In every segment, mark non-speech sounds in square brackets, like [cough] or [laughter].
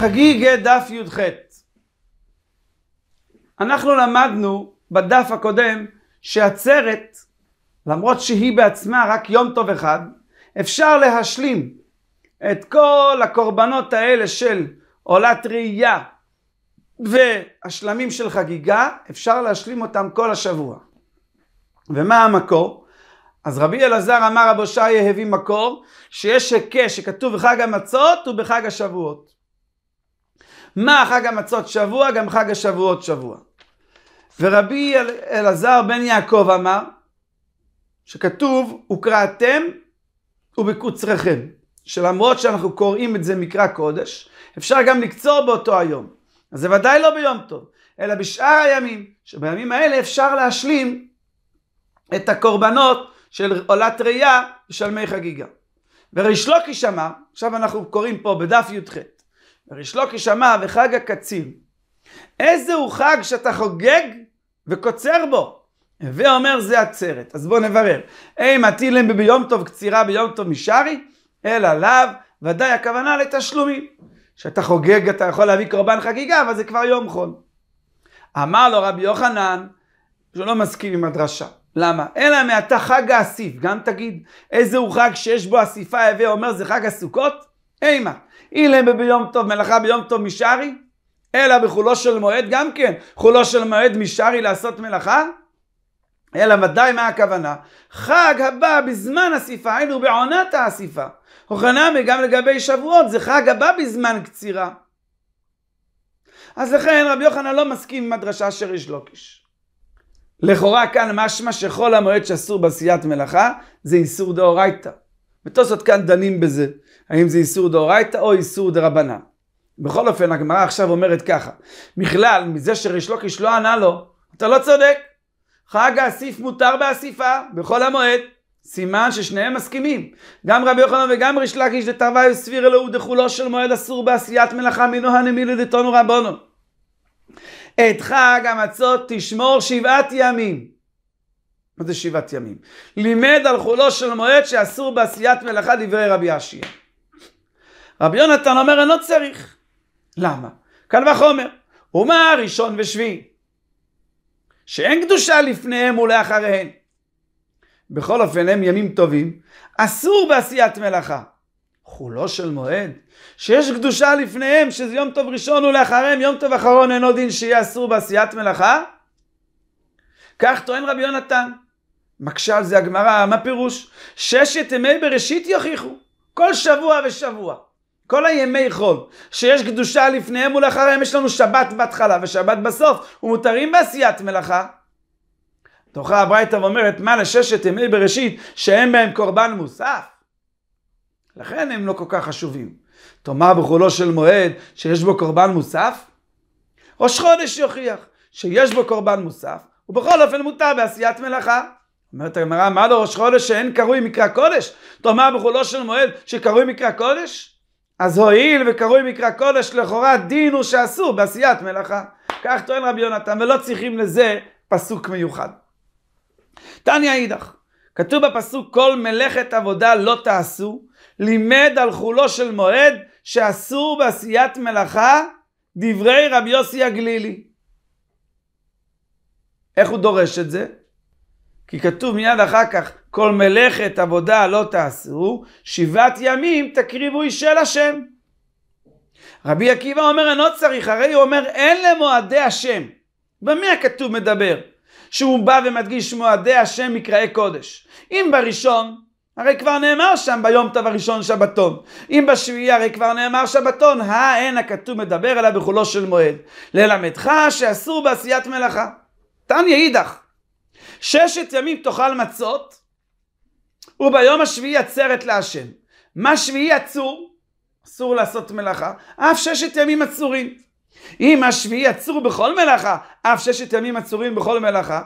חגיג דף י"ח. אנחנו למדנו בדף הקודם שעצרת, למרות שהיא בעצמה רק יום טוב אחד, אפשר להשלים את כל הקורבנות האלה של עולת ראייה והשלמים של חגיגה, אפשר להשלים אותם כל השבוע. ומה המקור? אז רבי אלעזר אמר רבו שעיה הביא מקור שיש היקש שכתוב בחג המצות ובחג השבועות. מה חג המצות שבוע, גם חג השבועות שבוע. ורבי אל, אלעזר בן יעקב אמר, שכתוב, וקראתם ובקוצריכם. שלמרות שאנחנו קוראים את זה מקרא קודש, אפשר גם לקצור באותו היום. אז זה ודאי לא ביום טוב, אלא בשאר הימים, שבימים האלה אפשר להשלים את הקורבנות של עולת ראייה ושלמי חגיגה. וריש לוקיש אמר, עכשיו אנחנו קוראים פה בדף י"ח, רישלוקי שמע וחג הקציר. איזה הוא חג שאתה חוגג וקוצר בו? הווה אומר זה עצרת. אז בואו נברר. אם הטילם ביום טוב קצירה ביום טוב משארי, אלא לאו, ודאי הכוונה לתשלומים. כשאתה חוגג אתה יכול להביא קורבן חגיגה, אבל זה כבר יום חול. אמר לו רבי יוחנן, שהוא לא מסכים עם הדרשה. למה? אלא מעתה חג האסיף, גם תגיד איזה הוא חג שיש בו אסיפה, הווה אומר זה חג הסוכות? אימה. אילם ביום טוב, מלאכה ביום טוב משארי? אלא בחולו של מועד גם כן, חולו של מועד משארי לעשות מלאכה? אלא ודאי מה הכוונה? חג הבא בזמן אסיפה, היינו בעונת האסיפה. הוכנמי גם לגבי שבועות, זה חג הבא בזמן קצירה. אז לכן רבי יוחנן לא מסכים עם הדרשה של איש לוקיש. לכאורה כאן משמע שכל המועד שאסור בעשיית מלאכה זה איסור דאורייתא. ותוספות כאן דנים בזה. האם זה איסור דאורייתא או איסור דרבנן. בכל אופן, הגמרא עכשיו אומרת ככה, מכלל, מזה שריש לוקיש לא ענה לו, אתה לא צודק. חג האסיף מותר באסיפה, בחול המועד. סימן ששניהם מסכימים. גם רבי יוחנן וגם ריש לקיש דתרוויו סביר אלוהו דחולו של מועד אסור בעשיית מלאכה מנוהן אמילו דתונו רבונו. את חג המצות תשמור שבעת ימים. מה זה שבעת ימים? לימד על חולו של מועד שאסור בעשיית מלאכה דברי רבי אשיה. רבי יונתן אומר, אני לא צריך. למה? קל וחומר. ומה הראשון ושביעי? שאין קדושה לפניהם ולאחריהם. בכל אופן, הם ימים טובים, אסור בעשיית מלאכה. חולו של מועד, שיש קדושה לפניהם, שזה יום טוב ראשון ולאחריהם, יום טוב אחרון אינו דין שיהיה אסור בעשיית מלאכה? כך טוען רבי יונתן. מקשה על זה הגמרא, מה פירוש? ששת ימי בראשית יוכיחו, כל שבוע ושבוע. כל הימי חול, שיש קדושה לפניהם ולאחריהם, יש לנו שבת בהתחלה ושבת בסוף, ומותרים בעשיית מלאכה. תוכה הברייתא ואומרת, מה לששת ימי בראשית, שאין בהם קורבן מוסף? לכן הם לא כל כך חשובים. תאמר בחולו של מועד שיש בו קורבן מוסף? ראש חודש יוכיח שיש בו קורבן מוסף, ובכל אופן מותר בעשיית מלאכה. אומרת הגמרא, מה לראש לא, חודש שאין קרוי מקרא קודש? תאמר בחולו של מועד שקרוי מקרא קודש? אז הואיל וקרוי מקרא קודש, לכאורה דין הוא שאסור בעשיית מלאכה. כך טוען רבי יונתן, ולא צריכים לזה פסוק מיוחד. תניא אידך, כתוב בפסוק כל מלאכת עבודה לא תעשו, לימד על חולו של מועד שאסור בעשיית מלאכה דברי רבי יוסי הגלילי. איך הוא דורש את זה? כי כתוב מיד אחר כך, כל מלאכת עבודה לא תעשו, שבעת ימים תקריבו אישה לשם. רבי עקיבא אומר, אינו צריך, הרי הוא אומר, אין למועדי השם. במי הכתוב מדבר? שהוא בא ומדגיש מועדי השם מקראי קודש. אם בראשון, הרי כבר נאמר שם ביום טוב הראשון שבתון. אם בשביעי הרי כבר נאמר שבתון, האין הכתוב מדבר אלא בחולו של מועד. ללמדך שאסור בעשיית מלאכה. תניא אידך. ששת ימים תאכל מצות, וביום השביעי עצרת להשם. מה שביעי עצור? אסור לעשות מלאכה, אף ששת ימים עצורים. אם השביעי עצור בכל מלאכה, אף ששת ימים עצורים בכל מלאכה,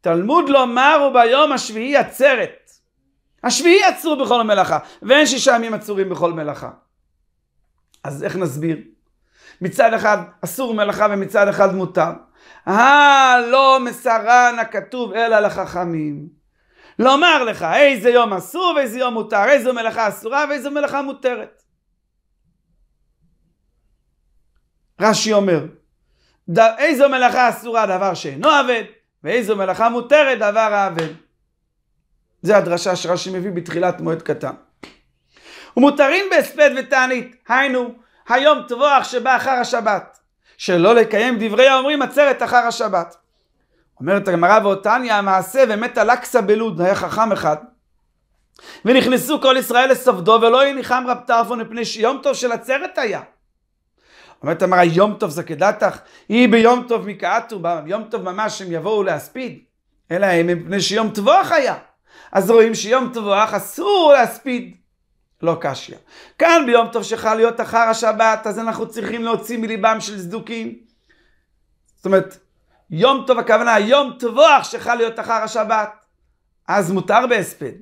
תלמוד לומר וביום השביעי עצרת. השביעי עצור בכל מלאכה, ואין שישה ימים עצורים בכל מלאכה. אז איך נסביר? מצד אחד אסור מלאכה ומצד אחד מותר. אה, לא מסרן הכתוב אלא לחכמים. לומר לך איזה יום אסור ואיזה יום מותר, איזו מלאכה אסורה ואיזו מלאכה מותרת. רש"י אומר, ד... איזו מלאכה אסורה דבר שאינו אבד, ואיזו מלאכה מותרת דבר האבד. זה הדרשה שרש"י מביא בתחילת מועד קטן. ומותרים בהספד ותענית, היינו, היום טבוח שבא אחר השבת, שלא לקיים דברי האומרים עצרת אחר השבת. אומרת הגמרא ואותניה המעשה ומת הלקסה בלוד, היה חכם אחד. ונכנסו כל ישראל לסבדו ולא יניחם רב טרפון מפני שיום טוב של עצרת היה. אומרת המרא יום טוב זה זקדתך, היא ביום טוב מקעתו, ביום טוב ממש הם יבואו להספיד, אלא הם מפני שיום טבוח היה. אז רואים שיום טבוח אסור להספיד, לא קשיא. כאן ביום טוב שחל להיות אחר השבת, אז אנחנו צריכים להוציא מליבם של זדוקים זאת אומרת, יום טוב הכוונה, יום טבוח שחל להיות אחר השבת. אז מותר בהספד.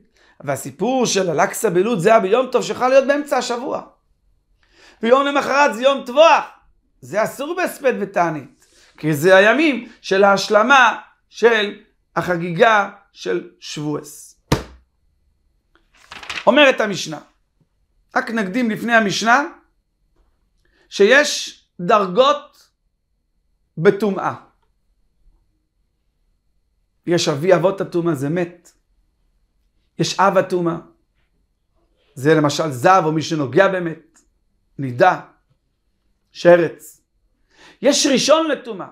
והסיפור של הלקסה בלוד זה היה ביום טוב שחל להיות באמצע השבוע. ויום למחרת זה יום טבוח. זה אסור בהספד בתענית. כי זה הימים של ההשלמה של החגיגה של שבועס. אומרת המשנה, רק נקדים לפני המשנה, שיש דרגות בטומאה. יש אבי אבות הטומאה, זה מת. יש אב הטומאה. זה למשל זב או מי שנוגע באמת, נידה, שרץ. יש ראשון לטומאה,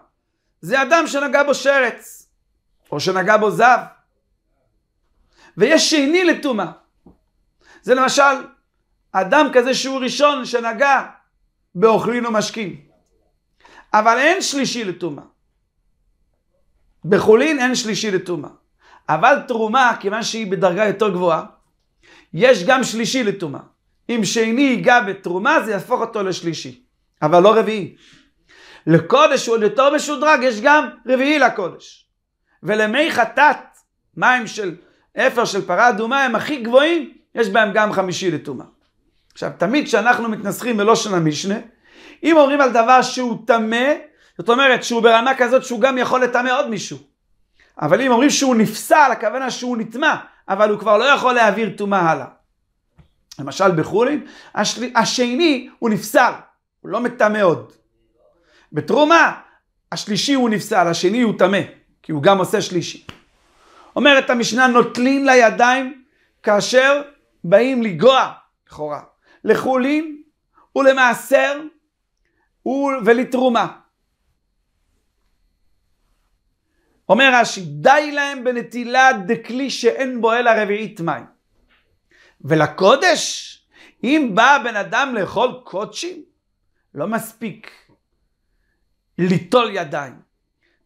זה אדם שנגע בו שרץ, או שנגע בו זב. ויש שני לטומאה, זה למשל אדם כזה שהוא ראשון שנגע באוכלין או משקין. אבל אין שלישי לטומאה. בחולין אין שלישי לטומאה. אבל תרומה, כיוון שהיא בדרגה יותר גבוהה, יש גם שלישי לטומאה. אם שני ייגע בתרומה, זה יהפוך אותו לשלישי, אבל לא רביעי. לקודש הוא עוד יותר משודרג, יש גם רביעי לקודש. ולמי חטאת, מים של אפר של פרה אדומה הם הכי גבוהים, יש בהם גם חמישי לטומאה. עכשיו, תמיד כשאנחנו מתנסחים בלושן המשנה, אם אומרים על דבר שהוא טמא, זאת אומרת שהוא ברמה כזאת שהוא גם יכול לטמא עוד מישהו. אבל אם אומרים שהוא נפסל, הכוונה שהוא נטמע, אבל הוא כבר לא יכול להעביר טומאה הלאה. למשל בחולין, השל... השני הוא נפסל, הוא לא מטמא עוד. בתרומה, השלישי הוא נפסל, השני הוא טמא, כי הוא גם עושה שלישי. אומרת המשנה, נוטלים לידיים כאשר באים לגוע, לכאורה, לחולין ולמעשר ולתרומה. אומר רש"י, די להם בנטילה דכלי שאין בו אלא רביעית מים. ולקודש, אם בא בן אדם לאכול קודשים, לא מספיק ליטול ידיים.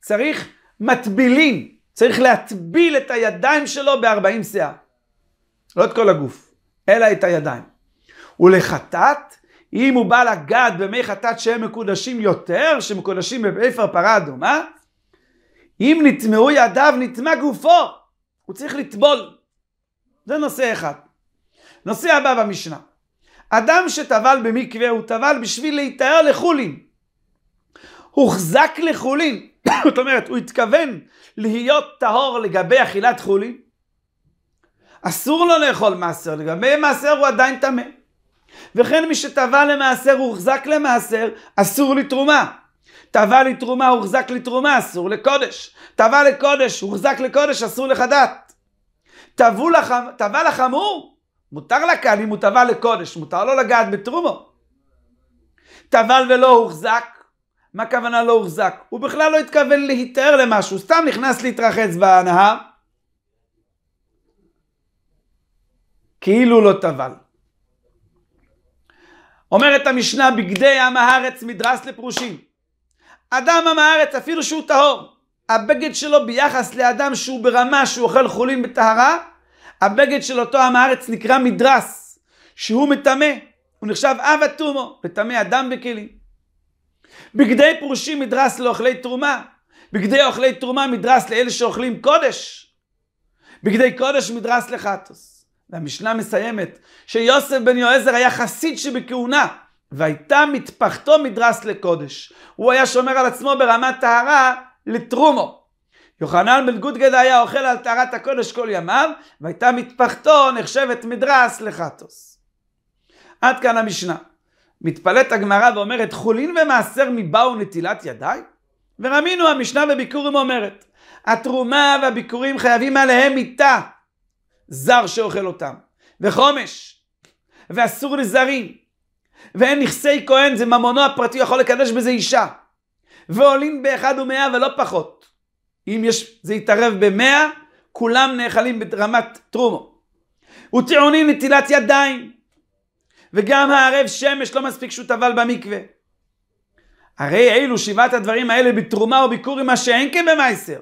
צריך מטבילים, צריך להטביל את הידיים שלו בארבעים 40 לא את כל הגוף, אלא את הידיים. ולחטאת, אם הוא בא לגעת במי חטאת שהם מקודשים יותר, שמקודשים באפר פרה אדומה, אם נטמעו ידיו, נטמע גופו. הוא צריך לטבול. זה נושא אחד. נושא הבא במשנה. אדם שטבל במקווה, הוא טבל בשביל להיטהר לחולין. הוחזק לחולין. [coughs] זאת אומרת, הוא התכוון להיות טהור לגבי אכילת חולין. אסור לו לאכול מעשר, לגבי מעשר הוא עדיין טמא. וכן מי שטבע למעשר, הוחזק למעשר, אסור לתרומה. טבע לתרומה, הוחזק לתרומה, אסור לקודש. טבע לקודש, הוחזק לקודש, אסור לך דת. טבע לחמור, מותר לקהל אם הוא טבע לקודש, מותר לו לגעת בתרומו. טבל ולא הוחזק, מה הכוונה לא הוחזק? הוא בכלל לא התכוון להיתר למשהו, סתם נכנס להתרחץ בנהר. כאילו לא טבל. אומרת המשנה, בגדי עם הארץ מדרס לפרושים. אדם עם הארץ, אפילו שהוא טהור, הבגד שלו ביחס לאדם שהוא ברמה שהוא אוכל חולין בטהרה, הבגד של אותו עם הארץ נקרא מדרס, שהוא מטמא, הוא נחשב אב אטומו, מטמא אדם בכלים. בגדי פרושים מדרס לאוכלי תרומה, בגדי אוכלי תרומה מדרס לאלה שאוכלים קודש, בגדי קודש מדרס לחטוס. והמשנה מסיימת שיוסף בן יועזר היה חסיד שבכהונה והייתה מטפחתו מדרס לקודש. הוא היה שומר על עצמו ברמת טהרה לטרומו. יוחנן בן גודגד היה אוכל על טהרת הקודש כל ימיו, והייתה מטפחתו נחשבת מדרס לחטוס. עד כאן המשנה. מתפלאת הגמרא ואומרת, חולין ומעשר מבאו נטילת ידיי? ורמינו המשנה בביקורים אומרת, התרומה והביקורים חייבים עליהם מיתה זר שאוכל אותם, וחומש, ואסור לזרים, ואין נכסי כהן, זה ממונו הפרטי, הוא יכול לקדש בזה אישה. ועולים באחד ומאה ולא פחות. אם יש, זה יתערב במאה, כולם נאכלים ברמת טרומו. וטעונים נטילת ידיים. וגם הערב שמש לא מספיק שהוא טבל במקווה. הרי אילו שבעת הדברים האלה בתרומה או ביקור עם מה שאין כן במייסר.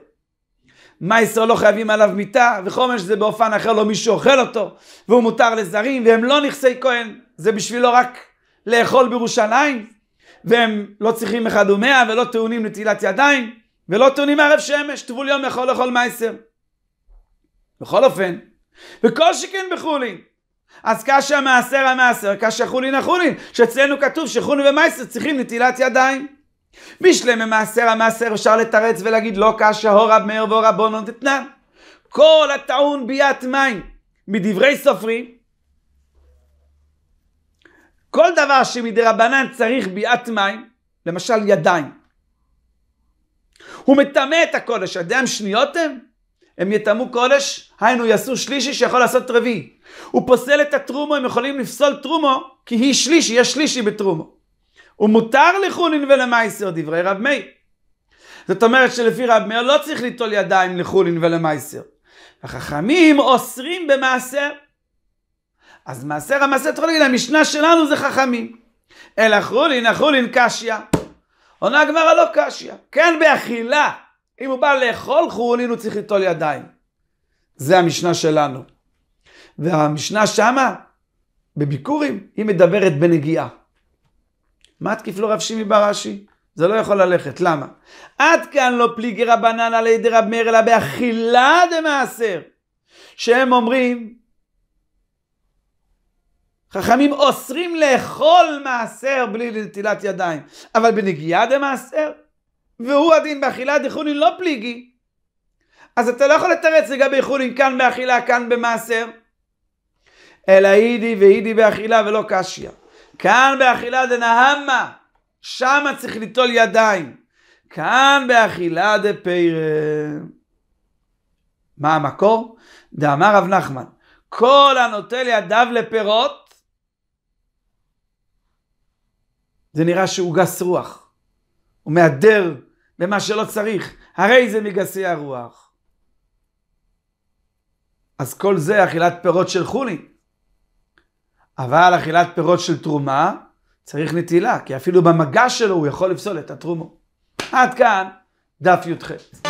מייסר לא חייבים עליו מיטה, וחומש זה באופן אחר לא מישהו אוכל אותו, והוא מותר לזרים, והם לא נכסי כהן, זה בשבילו רק לאכול בירושלים, והם לא צריכים אחד ומאה, ולא טעונים נטילת ידיים, ולא טעונים ערב שמש, טבול יום יכול לאכול מייסר. בכל אופן, וכל שכן בחולין. אז קשה מעשר המעשר, קשה חולין החולין, שאצלנו כתוב שחולין ומייסר צריכים נטילת ידיים. משלם המעשר המעשר אפשר לתרץ ולהגיד לא קשה הורב מאיר בונו נתנן. כל הטעון ביאת מים מדברי סופרים, כל דבר שמדרבנן צריך ביאת מים, למשל ידיים. הוא מטמא את הקודש, ידיים שניות הם? הם יטמאו קודש, היינו יעשו שלישי שיכול לעשות רביעי. הוא פוסל את הטרומו, הם יכולים לפסול טרומו, כי היא שלישי, יש שלישי בטרומו. ומותר לחולין ולמייסר, דברי רב מאיר. זאת אומרת שלפי רב מאיר לא צריך ליטול ידיים לחולין ולמייסר. החכמים אוסרים במעשר. אז מעשר המעשה, אתה יכול להגיד, המשנה שלנו זה חכמים. אלא חולין, החולין קשיא. עונה הגמרא לא קשיא. כן באכילה. אם הוא בא לאכול חולין, הוא צריך ליטול ידיים. זה המשנה שלנו. והמשנה שמה, בביקורים, היא מדברת בנגיעה. מה תקיף לו רב שימי ברש"י? זה לא יכול ללכת, למה? עד כאן לא פליגי רבנן על ידי רב מאיר, אלא באכילה דמעשר. שהם אומרים, חכמים אוסרים לאכול מעשר בלי נטילת ידיים, אבל בנגיעה דה מעשר, והוא הדין באכילה דחולין לא פליגי. אז אתה לא יכול לתרץ לגבי חולין כאן באכילה, כאן במעשר. אלא אידי ואידי באכילה ולא קשיא. כאן באכילה דנהמה, שמה צריך ליטול ידיים. כאן באכילה דפרא. מה המקור? דאמר רב נחמן, כל הנוטל ידיו לפירות, זה נראה שהוא גס רוח. הוא מהדר במה שלא צריך, הרי זה מגסי הרוח. אז כל זה אכילת פירות של חולי. אבל אכילת פירות של תרומה צריך נטילה, כי אפילו במגע שלו הוא יכול לפסול את התרומו. עד כאן דף י"ח.